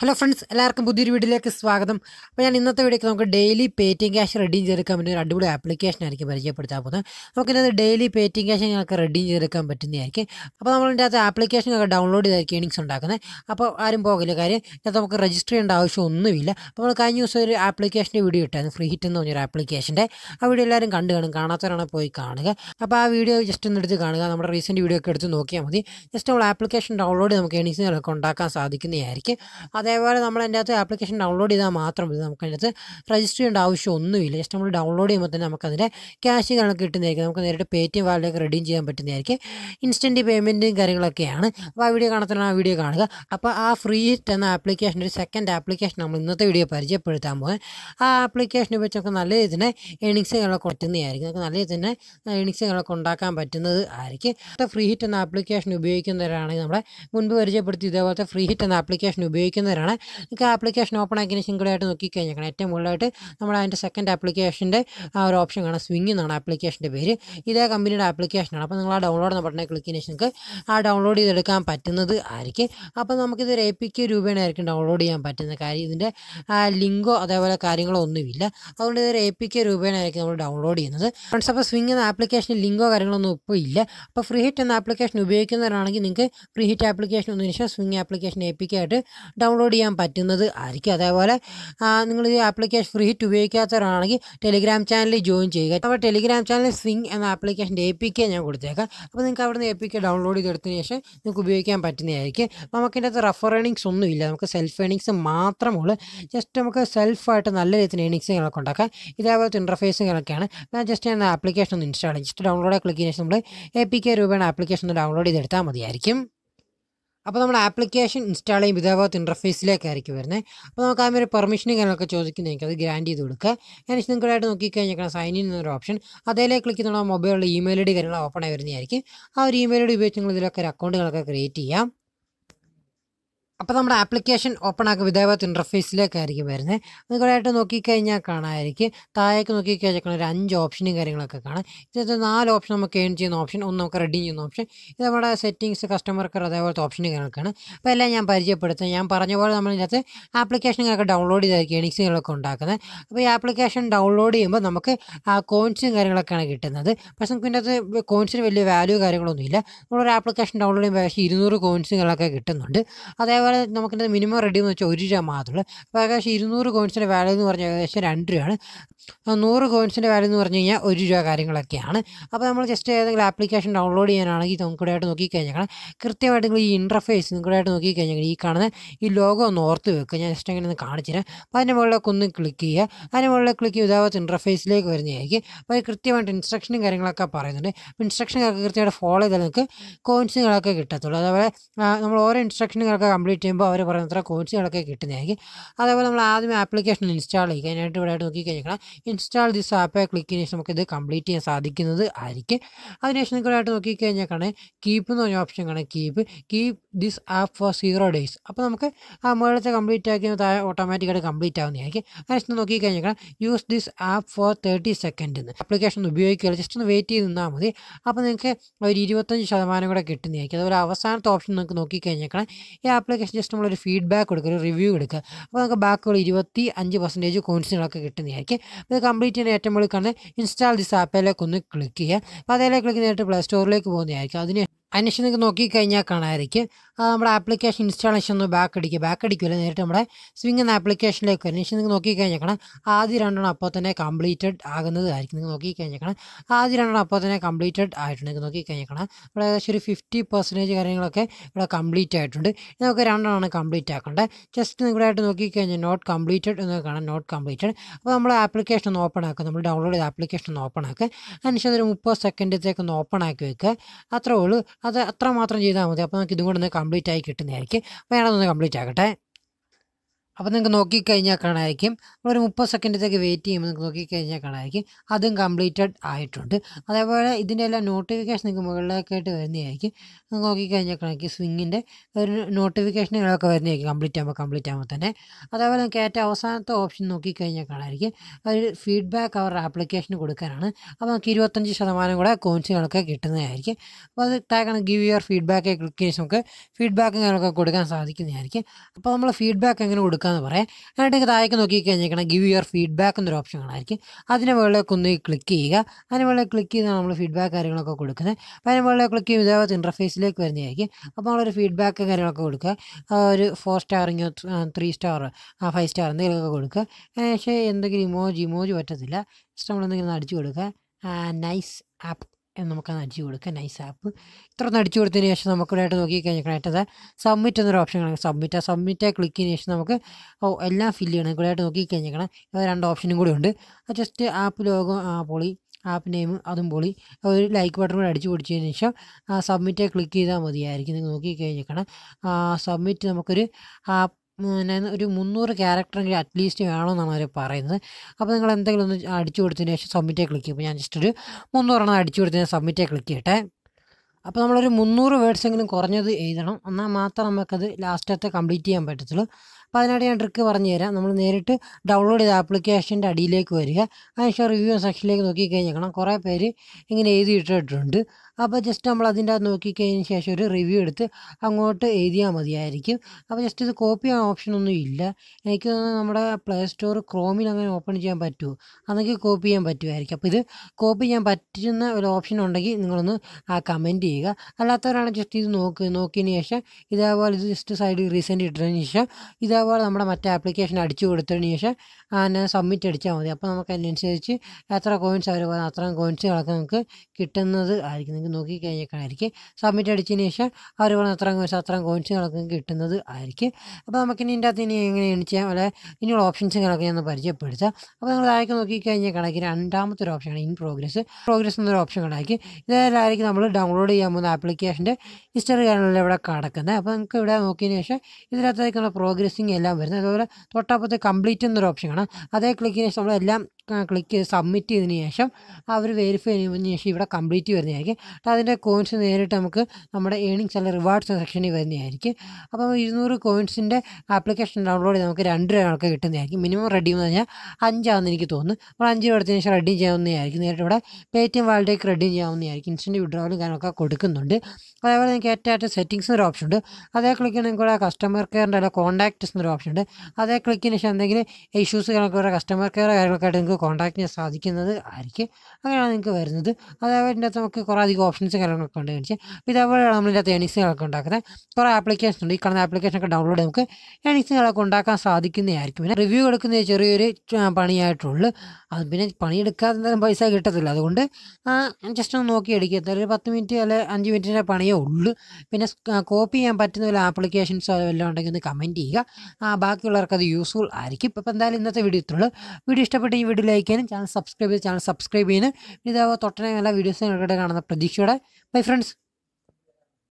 hello friends എല്ലാവർക്കും പുതിയൊരു വീഡിയോയിലേക്ക് സ്വാഗതം അപ്പോൾ ഞാൻ ഇന്നത്തെ വീഡിയോക്ക് നമുക്ക് ഡെയിലി പേറ്റിംഗ് ക്യാഷ് റെഡീം ചെയ്തെടുക്കാൻ പറ്റുന്ന ഒരു അടിപൊളി ആപ്ലിക്കേഷൻ ആയിരിക്കും പരിചയപ്പെടുത്താൻ പോകുന്നത് നമുക്കിതിനകത്ത് ഡെയിലി പേറ്റിംഗ് ക്യാഷ് ഞങ്ങൾക്ക് റെഡീം ചെയ്തെടുക്കാൻ പറ്റുന്നതായിരിക്കും അപ്പോൾ നമ്മൾ ഇതിൻ്റെ അകത്ത് ആപ്ലിക്കേഷൻ ഒക്കെ ഡൗൺലോഡ് ചെയ്തായിരിക്കും ഏണിങ്സ് ഉണ്ടാക്കുന്നത് അപ്പോൾ ആരും പോകില്ല കാര്യം ഇതിനകത്ത് നമുക്ക് രജിസ്റ്റർ ചെയ്യേണ്ട ആവശ്യമൊന്നുമില്ല അപ്പോൾ നമ്മൾ കഴിഞ്ഞ ദിവസം ഒരു ആപ്ലിക്കേഷൻ്റെ വീഡിയോ ഇട്ടായിരുന്നു ഫ്രീ ഹിറ്റ് എന്ന് പറഞ്ഞൊരു ആപ്ലിക്കേഷൻ്റെ ആ വീഡിയോ എല്ലാവരും കണ്ടു കാണും കാണാത്തവരാണ് പോയി കാണുക അപ്പോൾ ആ വീഡിയോ ജസ്റ്റ് ഒന്ന് എടുത്ത് കാണുക നമ്മുടെ റീസെൻറ്റ് വീഡിയോ ഒക്കെ എടുത്ത് നോക്കിയാൽ മതി ജസ്റ്റ് നമ്മൾ ആപ്ലിക്കേഷൻ ഡൗൺലോഡ് നമുക്ക് ഏണിങ്സിനൊക്കെ ഉണ്ടാക്കാൻ സാധിക്കുന്നതായിരിക്കും അതേപോലെ നമ്മൾ അതിൻ്റെ അകത്ത് ആപ്ലിക്കേഷൻ ഡൗൺലോഡ് ചെയ്താൽ മാത്രം മതി നമുക്ക് അതിനകത്ത് രജിസ്റ്റർ ചെയ്യേണ്ട ആവശ്യമൊന്നുമില്ല ജസ്റ്റ് നമ്മൾ ഡൗൺലോഡ് ചെയ്യുമ്പോൾ തന്നെ നമുക്കതിൻ്റെ ക്യാഷ് കാര്യങ്ങളൊക്കെ കിട്ടുന്നതായിരിക്കും നമുക്ക് നേരിട്ട് പേ ടി എം വാലിലേക്ക് റെഡീം ചെയ്യാൻ പറ്റുന്നതായിരിക്കും ഇൻസ്റ്റൻറ്റ് പേയ്മെൻറ്റും കാര്യങ്ങളൊക്കെയാണ് അപ്പോൾ ആ വീഡിയോ കാണത്തില്ല ആ വീഡിയോ കാണുക അപ്പോൾ ആ ഫ്രീ ഹിറ്റ് എന്ന ആപ്ലിക്കേഷൻ ഒരു സെക്കൻഡ് ആപ്ലിക്കേഷൻ നമ്മൾ ഇന്നത്തെ വീഡിയോ പരിചയപ്പെടുത്താൻ പോകാൻ ആ ആപ്ലിക്കേഷൻ വെച്ച് നമുക്ക് നല്ല രീതിയിൽ തന്നെ ഏണിങ്സ് കാര്യങ്ങളൊക്കെ പറ്റുന്നതായിരിക്കും നമുക്ക് നല്ല രീതിയിൽ തന്നെ ഏണിങ്സ് കാര്യങ്ങളൊക്കെ ഉണ്ടാക്കാൻ പറ്റുന്നത് ആയിരിക്കും ഫ്രീ ഹിറ്റ് എന്ന ആപ്ലിക്കേഷൻ ഉപയോഗിക്കുന്നവരാണെങ്കിൽ നമ്മുടെ മുൻപ് പരിചയപ്പെടുത്തി ഇതേപോലത്തെ ഫ്രീ ഹിറ്റ് എന്ന ആപ്ലിക്കേഷൻ ഉപയോഗിക്കുന്ന തരാണ് നിങ്ങൾക്ക് ആപ്ലിക്കേഷൻ ഓപ്പൺ ആക്കിയതിന് സിംഗിളായിട്ട് നോക്കിക്കഴിഞ്ഞാൽ ഏറ്റവും മുകളിലായിട്ട് നമ്മൾ അതിൻ്റെ സെക്കൻഡ് ആപ്ലിക്കേഷൻ്റെ ആ ഒരു ഓപ്ഷൻ കാണാം സ്വിംഗ് എന്നാണ് ആപ്ലിക്കേഷൻ്റെ പേര് ഇതേ കമ്പനിയുടെ ആപ്ലിക്കേഷനാണ് അപ്പോൾ നിങ്ങൾ ആ ഡൗൺലോഡ് എന്ന ബട്ടണിൽ ക്ലിക്ക് ചെയ്യുന്ന നിങ്ങൾക്ക് ആ ഡൗൺലോഡ് ചെയ്തെടുക്കാൻ പറ്റുന്നത് ആയിരിക്കും അപ്പോൾ നമുക്കിത് എ പി കെ രൂപേണായിരിക്കും ആയിരിക്കും ഡൗൺലോഡ് ചെയ്യാൻ പറ്റുന്ന കാര്യം ഇതിൻ്റെ ലിങ്കോ അതേപോലെ കാര്യങ്ങളോ ഒന്നുമില്ല അതുകൊണ്ട് ഇതൊരു എ പി കെ രൂപേണായിരിക്കും നമ്മൾ ഡൗൺലോഡ് ചെയ്യുന്നത് ഫ്രണ്ട്സ് അപ്പോൾ സ്വിങ് എന്ന ആപ്ലിക്കേഷന് ലിങ്കോ കാര്യങ്ങളൊന്നും ഇപ്പോൾ ഇല്ല അപ്പോൾ ഫ്രീ ഹിറ്റ് എന്ന ആപ്ലിക്കേഷൻ ഉപയോഗിക്കുന്നവരാണെങ്കിൽ നിങ്ങൾക്ക് ഫ്രീ ഹിറ്റ് ആപ്ലിക്കേഷൻ ഒന്നിനു ശേഷം swing application A P K ആയിട്ട് ഡൗൺലോഡ് ഡൗൺലോഡ് ചെയ്യാൻ പറ്റുന്നത് ആയിരിക്കും അതേപോലെ നിങ്ങൾ ഈ ആപ്ലിക്കേഷൻ ഫ്രീ ഹിറ്റ് ഉപയോഗിക്കാത്തവരാണെങ്കിൽ ടെലിഗ്രാം ചാനലിൽ ജോയിൻ ചെയ്യുക അപ്പോൾ ടെലിഗ്രാം ചാനലിൽ സ്വിങ് എന്ന ആപ്ലിക്കേഷൻ്റെ എ പി കെ ഞാൻ കൊടുത്തേക്കാം അപ്പോൾ നിങ്ങൾക്ക് അവിടെ നിന്ന് എ പി കെ ഡൗൺലോഡ് ചെയ്തെടുത്തതിന് ശേഷം നിങ്ങൾക്ക് ഉപയോഗിക്കാൻ പറ്റുന്നതായിരിക്കും അപ്പോൾ നമുക്കിൻ്റെ അകത്ത് റഫർ ഏണിങ്സ് ഒന്നും ഇല്ല നമുക്ക് സെൽഫ് ഏണിങ്സ് മാത്രമുള്ളൂ ജസ്റ്റ് നമുക്ക് സെൽഫായിട്ട് നല്ല രീതിയിൽ ഏണിങ്സുകളൊക്കെ ഉണ്ടാക്കാം ഇതേപോലത്തെ ഇൻ്റർഫേസുകളൊക്കെയാണ് ഞാൻ ജസ്റ്റ് ഞാൻ ആപ്ലിക്കേഷൻ ഒന്ന് ഇൻസ്റ്റാൾ ചെയ്യും ജസ്റ്റ് ഡൗൺലോഡ് ക്ലിക്ക് ചെയ്യുന്ന ശേഷം നമ്മൾ എ പി കെ രൂപയുടെ ആപ്ലിക്കേഷൻ ഒന്ന് ഡൗൺലോഡ് ചെയ്തെടുത്താൽ മതിയായിരിക്കും അപ്പോൾ നമ്മൾ ആപ്ലിക്കേഷൻ ഇൻസ്റ്റാൾ ചെയ്യുമ്പോൾ ഇതേപോലത്തെ ഇൻ്റർഫേസിലേക്കായിരിക്കും വരുന്നത് അപ്പോൾ നമുക്ക് ആ ഒരു പെർമിഷനും കാര്യങ്ങളൊക്കെ ചോദിക്കുന്നതെങ്കിൽ അത് ഗ്രാൻഡ് ചെയ്ത് കൊടുക്കുക അതിന് ശേഷം നോക്കി നോക്കിക്കഴിഞ്ഞാൽ സൈൻ ഇൻ എന്നൊരു ഓപ്ഷൻ അതിലേക്ക് ക്ലിക്ക് ചെയ്യുന്ന മൊബൈലിൽ ഇമെയിൽ ഐ ഡി കാര്യങ്ങൾ ഓപ്പൺ ആയി വരുന്നതായിരിക്കും ആ ഒരു ഇമെയിൽ ഐ ഡി ഉപയോഗിച്ച് നിങ്ങൾ ഇതിലൊക്കെ ഒരു അക്കൗണ്ടുകളൊക്കെ ക്രിയേറ്റ് ചെയ്യാം അപ്പോൾ നമ്മുടെ ആപ്ലിക്കേഷൻ ഓപ്പൺ ആക്കുക വിദേവത്ത് ഇൻ്റർഫേസിലേക്കായിരിക്കും വരുന്നത് നിങ്ങളായിട്ട് നോക്കിക്കഴിഞ്ഞാൽ കാണാമായിരിക്കും താഴേക്ക് നോക്കിക്കഴിഞ്ഞാൽ ഒരു അഞ്ച് ഓപ്ഷനും കാര്യങ്ങളൊക്കെ കാണാം ഇതിനകത്ത് നാല് ഓപ്ഷൻ നമുക്ക് ഏൺ ചെയ്യുന്ന ഓപ്ഷൻ ഒന്ന് നമുക്ക് റെഡി ചെയ്യുന്ന ഓപ്ഷൻ ഇത് നമ്മുടെ സെറ്റിങ്സ് കസ്റ്റമർക്ക് അതേപോലത്തെ ഓപ്ഷനും കാര്യങ്ങളൊക്കെയാണ് അപ്പോൾ എല്ലാം ഞാൻ പരിചയപ്പെടുത്തുക ഞാൻ പറഞ്ഞ പോലെ നമ്മൾ ആപ്ലിക്കേഷൻ ആപ്ലിക്കേഷനുകളൊക്കെ ഡൗൺലോഡ് ചെയ്തായിരിക്കും എണിക്സുകളൊക്കെ ഉണ്ടാക്കുന്നത് അപ്പോൾ ഈ ആപ്ലിക്കേഷൻ ഡൗൺലോഡ് ചെയ്യുമ്പോൾ നമുക്ക് ആ കോയിൻസും കാര്യങ്ങളൊക്കെയാണ് കിട്ടുന്നത് പക്ഷേ നമുക്ക് ഇതിനകത്ത് കോയിൻസിന് വലിയ വാല്യൂ കാര്യങ്ങളൊന്നുമില്ല നമ്മളൊരു ആപ്ലിക്കേഷൻ ഡൗൺലോഡ് ചെയ്യുമ്പോൾ ഏകദേശം ഇരുന്നൂറ് കോയിൻസുകളൊക്കെ കിട്ടുന്നുണ്ട് അതേപോലെ അതേപോലെ നമുക്കിൻ്റെ മിനിമം റെഡി എന്ന് വെച്ചാൽ ഒരു രൂപ മാത്രമേ അപ്പോൾ ഏകദേശം ഇരുന്നൂറ് കോയിൻസിൻ്റെ വാല്യൂ എന്ന് പറഞ്ഞാൽ ഏകദേശം രണ്ട് രൂപയാണ് നൂറ് കോയിൻസിൻ്റെ വാല്യൂ എന്ന് പറഞ്ഞു കഴിഞ്ഞാൽ ഒരു രൂപ കാര്യങ്ങളൊക്കെയാണ് അപ്പോൾ നമ്മൾ ജസ്റ്റ് ഏതെങ്കിലും ആപ്ലിക്കേഷൻ ഡൗൺലോഡ് ചെയ്യാനാണെങ്കിൽ ആയിട്ട് നോക്കിക്കഴിഞ്ഞാൽ കൃത്യമായിട്ട് നിങ്ങൾ ഈ ഇൻ്റർഫേസ് നിങ്ങളുടെയായിട്ട് നോക്കിക്കഴിഞ്ഞാൽ ഈ കാണുന്ന ഈ ലോഗോ ഒന്ന് ഓർത്ത് വെക്കുക ഞാൻ ജസ്റ്റ് ഇങ്ങനെ ഒന്ന് കാണിച്ചു തരാം അപ്പോൾ അതിൻ്റെ മുകളിലേക്ക് ഒന്ന് ക്ലിക്ക് ചെയ്യുക അതിൻ്റെ മുകളിലേക്ക് ക്ലിക്ക് ചെയ്ത് ഇതാവത്ത് ഇൻ്റർഫേസിലേക്ക് വരുന്നതായിരിക്കും അപ്പോൾ കൃത്യമായിട്ട് ഇൻസ്ട്രക്ഷനും കാര്യങ്ങളൊക്കെ പറയുന്നുണ്ട് അപ്പോൾ ഇൻസ്ട്രക്ഷനൊക്കെ കൃത്യമായിട്ട് ഫോളോ ചെയ്താൽ നിങ്ങൾക്ക് കോയിൻസുകളൊക്കെ കിട്ടത്തുള്ളൂ അതേപോലെ നമ്മൾ ഓരോ ഇൻസ്ട്രക്ഷനുകളൊക്കെ കംപ്ലീറ്റ് കഴിയുമ്പോൾ ചെയ്യുമ്പോൾ അവർ പറയുന്ന അത്ര കോഴ്സുകളൊക്കെ കിട്ടുന്നതായിരിക്കും അതേപോലെ നമ്മൾ ആദ്യം ആപ്ലിക്കേഷൻ ഇൻസ്റ്റാൾ ചെയ്യുക അതിനായിട്ട് ഇവിടെ ആയിട്ട് നോക്കിക്കഴിഞ്ഞാൽ ഇൻസ്റ്റാൾ ദിസ് ആപ്പ് ക്ലിക്ക് ചെയ്ത് നമുക്ക് ഇത് കംപ്ലീറ്റ് ചെയ്യാൻ സാധിക്കുന്നത് ആയിരിക്കും അതിനുശേഷം നിങ്ങളായിട്ട് നോക്കിക്കഴിഞ്ഞാൽ കീപ്പ് എന്ന് പറഞ്ഞ ഓപ്ഷൻ കാണാം keep keep this app for zero days അപ്പോൾ നമുക്ക് ആ മുകളിലത്തെ കംപ്ലീറ്റ് ആക്കി താഴെ ആയിട്ട് കംപ്ലീറ്റ് ആവുന്നതായിരിക്കും അതിനുശേഷം നോക്കിക്കഴിഞ്ഞാൽ use this app for thirty second എന്ന് ആപ്ലിക്കേഷൻ ഒന്ന് ഉപയോഗിക്കുക ജസ്റ്റ് ഒന്ന് വെയിറ്റ് ചെയ്ത് നിന്നാൽ മതി അപ്പോൾ നിങ്ങൾക്ക് ഒരു ഇരുപത്തഞ്ച് ശതമാനം കൂടെ കിട്ടുന്നതായിരിക്കും അതുപോലെ അവസാനത്തെ ഓപ്ഷൻ നിങ്ങൾക്ക് നോക്കിക്കഴിഞ്ഞേക്കണം ഈ ആപ്ലിക്കേഷൻ ആപ്ലിക്കേഷൻ ജസ്റ്റ് നമ്മളൊരു ഫീഡ്ബാക്ക് കൊടുക്കുക ഒരു റിവ്യൂ കൊടുക്കുക അപ്പോൾ നമുക്ക് ബാക്കിയുള്ള ഇരുപത്തി അഞ്ച് പെർസെൻറ്റേജ് കോയിൻസുകളൊക്കെ കിട്ടുന്നതായിരിക്കും അപ്പോൾ ഇത് കംപ്ലീറ്റ് ചെയ്യാൻ ഏറ്റവും കൂടുതൽ കാണുന്നത് ഇൻസ്റ്റാൾ ദിസ് ആപ്പിലേക്ക് ഒന്ന് ക്ലിക്ക് ചെയ്യുക അപ്പോൾ അതിലേക്ക് ക്ലിക്ക് ചെയ്തിട്ട് പ്ലേ സ്റ്റോറിലേക്ക് പോകുന്നതായിരിക്കും അതിന് അതിനുശേഷം നിങ്ങൾക്ക് നോക്കിക്കഴിഞ്ഞാൽ കാണാമായിരിക്കും നമ്മുടെ ആപ്ലിക്കേഷൻ ഇൻസ്റ്റാളേഷൻ ഒന്ന് ബാക്ക് അടിക്കുക ബാക്ക് അടിക്കില്ല നേരിട്ട് നമ്മുടെ സ്വിംഗ് എന്ന ആപ്ലിക്കേഷനിലേക്ക് വരും അതിനുശേഷം നിങ്ങൾക്ക് നോക്കിക്കഴിഞ്ഞാൽ ആദ്യ രണ്ടെണ്ണം അപ്പോൾ തന്നെ കംപ്ലീറ്റഡ് ആകുന്നതായിരിക്കും ആയിരിക്കും നിങ്ങൾ നോക്കിക്കഴിഞ്ഞാൽ ആദ്യ രണ്ടെണ്ണം അപ്പോൾ തന്നെ കംപ്ലീറ്റഡ് ആയിട്ടുണ്ട് നിങ്ങൾക്ക് നോക്കിക്കഴിഞ്ഞാൽ ഇവിടെ ഏകദേശം ഒരു ഫിഫ്റ്റി പെർസെൻറ്റേജ് കാര്യങ്ങളൊക്കെ ഇവിടെ കംപ്ലീറ്റ് ആയിട്ടുണ്ട് നമുക്ക് രണ്ടെണ്ണം കംപ്ലീറ്റ് ആക്കേണ്ടത് ജസ്റ്റ് നിങ്ങളായിട്ട് നോക്കിക്കഴിഞ്ഞാൽ നോട്ട് കംപ്ലീറ്റഡ് എന്ന് കാണാം നോട്ട് കംപ്ലീറ്റഡ് അപ്പോൾ നമ്മൾ ആപ്ലിക്കേഷൻ ഒന്ന് ഓപ്പൺ ആക്കുക നമ്മൾ ഡൗൺലോഡ് ചെയ്ത ആപ്ലിക്കേഷൻ ഒന്ന് ഓപ്പൺ ആക്കുക അതിനുശേഷം ഒരു മുപ്പത് സെക്കൻഡത്തേക്ക് ഒന്ന് ഓപ്പൺ ആക്കി വെക്കുക അത്രേ ഉള്ളൂ അത് അത്രമാത്രം ചെയ്താൽ മതി അപ്പോൾ നമുക്ക് ഇതും കൂടെ ഒന്ന് കംപ്ലീറ്റ് ആയി കിട്ടുന്നതായിരിക്കും വേണമെന്ന് കംപ്ലീറ്റ് ആകട്ടെ അപ്പോൾ നിങ്ങൾക്ക് നോക്കിക്കഴിഞ്ഞാൽ കാണാമായിരിക്കും ഒരു മുപ്പത് സെക്കൻഡത്തേക്ക് വെയിറ്റ് ചെയ്യുമ്പോൾ നിങ്ങൾക്ക് നോക്കിക്കഴിഞ്ഞാൽ കാണാമായിരിക്കും അതും കംപ്ലീറ്റഡ് ആയിട്ടുണ്ട് അതേപോലെ ഇതിൻ്റെ എല്ലാം നോട്ടിഫിക്കേഷൻ നിങ്ങൾക്ക് മുകളിലേക്കായിട്ട് വരുന്നതായിരിക്കും നോക്കിക്കഴിഞ്ഞാൽ കാണാമായിരിക്കും സ്വിങ്ങിൻ്റെ ഒരു നോട്ടിഫിക്കേഷനുകളൊക്കെ വരുന്നതായിരിക്കും കംപ്ലീറ്റ് ആകുമ്പോൾ കംപ്ലീറ്റ് ആകുമ്പോൾ തന്നെ അതേപോലെ നിങ്ങൾക്ക് ഏറ്റവും അവസാനത്തെ ഓപ്ഷൻ നോക്കിക്കഴിഞ്ഞാൽ കാണാമായിരിക്കും ഒരു ഫീഡ്ബാക്ക് അവരുടെ ആപ്ലിക്കേഷന് കൊടുക്കാനാണ് അപ്പോൾ നമുക്ക് ഇരുപത്തഞ്ച് ശതമാനം കൂടെ കോൺസുകളൊക്കെ കിട്ടുന്നതായിരിക്കും അപ്പോൾ അത് ടാഗാണ് ഗിവ് യുവർ ഫീഡ്ബാക്ക് ക്ലിക്ക് ചെയ്ത് നമുക്ക് ഫീഡ്ബാക്കും കാര്യങ്ങളൊക്കെ കൊടുക്കാൻ സാധിക്കുന്നതായിരിക്കും അപ്പോൾ നമ്മൾ ഫീഡ്ബാക്ക് എങ്ങനെ കൊടുക്കുക എന്ന് പറയാം എന്നിട്ട് താഴേക്ക് നോക്കി കഴിഞ്ഞിരിക്കണം ഗിവ് യുവർ ഫീഡ്ബാക്ക് എന്നൊരു ഓപ്ഷൻ കാണാമായിരിക്കും അതിന് മുകളിലേക്ക് ഒന്ന് ക്ലിക്ക് ചെയ്യുക അതിന് മുകളിൽ ക്ലിക്ക് ചെയ്താൽ നമ്മൾ ഫീഡ്ബാക്ക് കാര്യങ്ങളൊക്കെ കൊടുക്കുന്നത് അപ്പോൾ അതിന് മുകളിൽ ക്ലിക്ക് ചെയ്യുമ്പോൾ ഇതേപോലെ ഇൻ്റർഫേസിലേക്ക് വരുന്നതായിരിക്കും അപ്പോൾ നമ്മളൊരു ഫീഡ്ബാക്ക് കാര്യങ്ങളൊക്കെ കൊടുക്കുക ഒരു ഫോർ സ്റ്റാറിങ്ങോ ത്രീ സ്റ്റാർ ഫൈവ് സ്റ്റാർ എന്തെങ്കിലുമൊക്കെ കൊടുക്കുക പക്ഷേ എന്തെങ്കിലും ഇമോജി ഇമോജി പറ്റത്തില്ല ഇഷ്ടമുള്ള നമ്മളെന്തെങ്കിലും അടിച്ചു കൊടുക്കുക നൈസ് ആപ്പ് അത് അടിച്ചു കൊടുക്കാം നൈസ് ആപ്പ് ഇത്ര ഒന്ന് അടിച്ചു കൊടുത്തതിന് ശേഷം നമുക്കിവിടെയായിട്ട് നോക്കിക്കഴിഞ്ഞാൽ സബ്മിറ്റ് എന്നൊരു ഓപ്ഷൻ കാണാം സബ്മിറ്റ് ആ സബ്മിറ്റ് ക്ലിക്കിന് ശേഷം നമുക്ക് ഓ എല്ലാം ഫില്ല് ചെയ്യണം കഴിഞ്ഞിരിക്കണം നോക്കിക്കഴിഞ്ഞേക്കണം രണ്ട് ഓപ്ഷനും കൂടി ഉണ്ട് ജസ്റ്റ് ആപ്പ് ലോഗോ ആ പൊളി ആപ്പ് നെയിം അതും പൊളി ഒരു ലൈക്ക് ബട്ടൺ കൂടെ അടിച്ചു പിടിച്ചതിന് ശേഷം സബ്മിറ്റ് ക്ലിക്ക് ചെയ്താൽ മതിയായിരിക്കും നിങ്ങൾ നോക്കി ആ സബ്മിറ്റ് നമുക്കൊരു ആപ്പ് പിന്നെ ഒരു മുന്നൂറ് ക്യാരക്ടറെങ്കിലും അറ്റ്ലീസ്റ്റ് വേണമെന്നാണ് അവർ പറയുന്നത് അപ്പോൾ നിങ്ങൾ എന്തെങ്കിലും ഒന്ന് അടിച്ചു കൊടുത്തതിന് ശേഷം സബ്മിറ്റേ ക്ലിക്ക് ചെയ്യും ഞാൻ ജസ്റ്റ് ഒരു മുന്നൂറെണ്ണം അടിച്ചു കൊടുത്തതിന് സബ്മിറ്റേ ക്ലിക്ക് ചെയ്യട്ടെ അപ്പോൾ നമ്മളൊരു മുന്നൂറ് വേർഡ്സ് എങ്കിലും കുറഞ്ഞത് എഴുതണം എന്നാൽ മാത്രം നമുക്കത് ലാസ്റ്റത്തെ കംപ്ലീറ്റ് ചെയ്യാൻ പറ്റത്തുള്ളൂ അപ്പോൾ അതിനായിട്ട് ഞാൻ ട്രിക്ക് പറഞ്ഞു തരാം നമ്മൾ നേരിട്ട് ഡൗൺലോഡ് ചെയ്ത ആപ്ലിക്കേഷൻ്റെ അടിയിലേക്ക് വരിക അതിനുശേഷം റിവ്യൂ സെക്ഷനിലേക്ക് നോക്കിക്കഴിഞ്ഞേക്കണം കുറേ പേര് ഇങ്ങനെ എഴുതിയിട്ടിട്ടുണ്ട് അപ്പോൾ ജസ്റ്റ് നമ്മൾ അതിൻ്റെ അത് നോക്കിക്കഴിഞ്ഞ ശേഷം ഒരു റിവ്യൂ എടുത്ത് അങ്ങോട്ട് എഴുതിയാൽ മതിയായിരിക്കും അപ്പോൾ ജസ്റ്റ് ഇത് കോപ്പി ചെയ്യാൻ ഓപ്ഷനൊന്നും ഇല്ല എനിക്ക് നമ്മുടെ പ്ലേ സ്റ്റോർ ക്രോമിൽ അങ്ങനെ ഓപ്പൺ ചെയ്യാൻ പറ്റുമോ അന്നെങ്കിൽ കോപ്പി ചെയ്യാൻ പറ്റുമായിരിക്കും അപ്പോൾ ഇത് കോപ്പി ചെയ്യാൻ പറ്റുന്ന ഒരു ഓപ്ഷൻ ഉണ്ടെങ്കിൽ നിങ്ങളൊന്ന് കമൻറ്റ് ചെയ്യുക അല്ലാത്തവരാണ് ജസ്റ്റ് ഇത് നോക്ക് നോക്കിയതിന് ശേഷം ഇതേപോലെ ഇത് ജസ്റ്റ് സൈഡിൽ റീസെൻ്റ് ഇട്ടതിന് ശേഷം ഇത് ഇതേപോലെ നമ്മുടെ മറ്റേ ആപ്ലിക്കേഷൻ അടിച്ചു കൊടുത്തതിന് ശേഷം അതിനെ സബ്മിറ്റ് അടിച്ചാൽ മതി അപ്പോൾ നമുക്ക് അതിനനുസരിച്ച് എത്ര കോയിൻസ് അവർ പറഞ്ഞാൽ അത്രയും കോയിൻസുകളൊക്കെ നമുക്ക് കിട്ടുന്നത് ആയിരിക്കും നിങ്ങൾക്ക് നോക്കിക്കഴിഞ്ഞേക്കാണായിരിക്കും സബ്മിറ്റ് അടിച്ചതിന് ശേഷം അവർ പോകുന്ന അത്രയും കോയിൻസ് അത്രയും കോയിൻസുകളൊക്കെ കിട്ടുന്നത് ആയിരിക്കും അപ്പോൾ നമുക്ക് ഇതിൻ്റെ അകത്ത് ഇനി എങ്ങനെയാണ് ചെയ്യാം അല്ലെ ഇനിയുള്ള ഓപ്ഷൻസുകളൊക്കെ ഞാൻ പരിചയപ്പെടുത്തുക അപ്പോൾ നിങ്ങൾ താഴേക്ക് നോക്കിക്കഴിഞ്ഞാൽ കണക്കിന് രണ്ടാമത്തെ ഒരു ഓപ്ഷനാണ് ഇൻ പ്രോഗ്രസ് പ്രോഗ്രസ് എന്നൊരു ഓപ്ഷൻ കണാക്കി ഇതിലായിരിക്കും നമ്മൾ ഡൗൺലോഡ് ചെയ്യാൻ പോകുന്ന ആപ്ലിക്കേഷൻ്റെ ഹിസ്റ്ററി കാര്യങ്ങളിൽ ഇവിടെ കടക്കുന്നത് അപ്പോൾ നമുക്ക് ഇവിടെ നോക്കിയതിന് ശേഷം ഇതിനകത്തേക്കുള്ള പ്രോഗ്രസ്സിങ് എല്ലാം വരുന്നത് അതുപോലെ തൊട്ടപ്പുറത്ത് കംപ്ലീറ്റ് എന്നൊരു ഓപ്ഷൻ കാണാം അതേ ക്ലിക്ക് നമ്മൾ നമ്മളെല്ലാം ക്ലിക്ക് സബ്മിറ്റ് ചെയ്തതിന് ശേഷം അവർ വെരിഫൈ ചെയ്യുമ്പോൾ ശേഷം ഇവിടെ കംപ്ലീറ്റ് വരുന്നതായിരിക്കും അപ്പോൾ അതിൻ്റെ കോയിൻസ് നേരിട്ട് നമുക്ക് നമ്മുടെ ഏണിങ്സ് അല്ല റിവാർഡ്സ് സെക്ഷനിൽ വരുന്നതായിരിക്കും അപ്പോൾ ഇരുന്നൂറ് കോയിൻസിൻ്റെ ആപ്ലിക്കേഷൻ ഡൗൺലോഡ് ചെയ്ത് നമുക്ക് രണ്ട് രൂപയൊക്കെ കിട്ടുന്നതായിരിക്കും മിനിമം റെഡി എന്ന് പറഞ്ഞാൽ അഞ്ചാണെന്ന് എനിക്ക് തോന്നുന്നു അപ്പോൾ അഞ്ച് രൂപ എടുത്തതിന് ശേഷം റെഡി ചെയ്യാവുന്നതായിരിക്കും നേരിട്ട് ഇവിടെ പേ ടി എം വാലറ്റേക്ക് റെഡി ചെയ്യാവുന്നതായിരിക്കും ഇൻസ്റ്റൻറ്റ് വിഡ്രോവലും കാര്യങ്ങളൊക്കെ കൊടുക്കുന്നുണ്ട് അതേപോലെ നിങ്ങൾക്ക് ഏറ്റവും സെറ്റിംഗ്സ് എന്നൊരു ഓപ്ഷൻ ഉണ്ട് അതേ ക്ലിക്ക് നിങ്ങൾക്ക് കസ്റ്റമർ കെയറിൻ്റെ അല്ല കോൺടാക്ട്സ് എന്നൊരു ഓപ്ഷൻ ഉണ്ട് അതേ ക്ലിക്കിന് ശേഷം എന്തെങ്കിലും ഇഷ്യൂസ് കാര്യങ്ങളൊക്കെ കസ്റ്റമർ കെയർ കാര്യങ്ങളൊക്കെ ആയിട്ട് നിങ്ങൾക്ക് കോണ്ടാക്ട് കോൺടാക്ട് ചെയ്യാൻ സാധിക്കുന്നത് ആയിരിക്കും അങ്ങനെയാണ് നിങ്ങൾക്ക് വരുന്നത് അതേപോലെ ഇതിൻ്റെ അകത്ത് നമുക്ക് കുറേ അധികം ഓപ്ഷൻസ് കാര്യങ്ങളൊക്കെ ഉണ്ട് കാണിച്ച് അപ്പോൾ ഇതേപോലെയാണ് നമ്മളിൻ്റെ അകത്ത് ഏണിങ്സുകളൊക്കെ ഉണ്ടാക്കുന്നത് കുറേ ആപ്ലിക്കേഷൻ ഉണ്ട് ഈ കാണുന്ന ആപ്ലിക്കേഷനൊക്കെ ഡൗൺലോഡ് നമുക്ക് ഏണിങ്സുകളൊക്കെ ഉണ്ടാക്കാൻ സാധിക്കുന്നതായിരിക്കും പിന്നെ റിവ്യൂ എടുക്കുന്ന ചെറിയൊരു പണിയായിട്ടുള്ളൂ അത് പിന്നെ പണിയെടുക്കാതെ എന്തായാലും പൈസ കിട്ടത്തില്ല അതുകൊണ്ട് ജസ്റ്റ് ഒന്ന് നോക്കി എടുക്കുക എന്തായാലും ഒരു പത്ത് മിനിറ്റ് അല്ലെ അഞ്ച് മിനിറ്റിൻ്റെ പണിയേ ഉള്ളൂ പിന്നെ കോപ്പി ചെയ്യാൻ പറ്റുന്ന വല്ല ആപ്ലിക്കേഷൻസോ വല്ലതും ഉണ്ടെങ്കിൽ ഒന്ന് കമൻറ്റ് ചെയ്യുക ബാക്കിയുള്ളവർക്ക് അത് യൂസ്ഫുൾ ആയിരിക്കും ഇപ്പോൾ എന്തായാലും ഇന്നത്തെ വീഡിയോ ഇത്രയുള്ളൂ വീഡിയോ ഇഷ്ടപ്പെട്ട് ഈ വീഡിയോ ലൈക്ക് ചെയ്യാനും ചാനൽ സബ്സ്ക്രൈബ് ചെയ്ത് ചാനൽ സബ്സ്ക്രൈബ് ചെയ്യാനും ഇതേപോലെ തൊട്ടനെ എല്ലാ വീഡിയോസും കാണുന്ന പ്രതീക്ഷയോടെ ബൈ ഫ്രണ്ട്സ്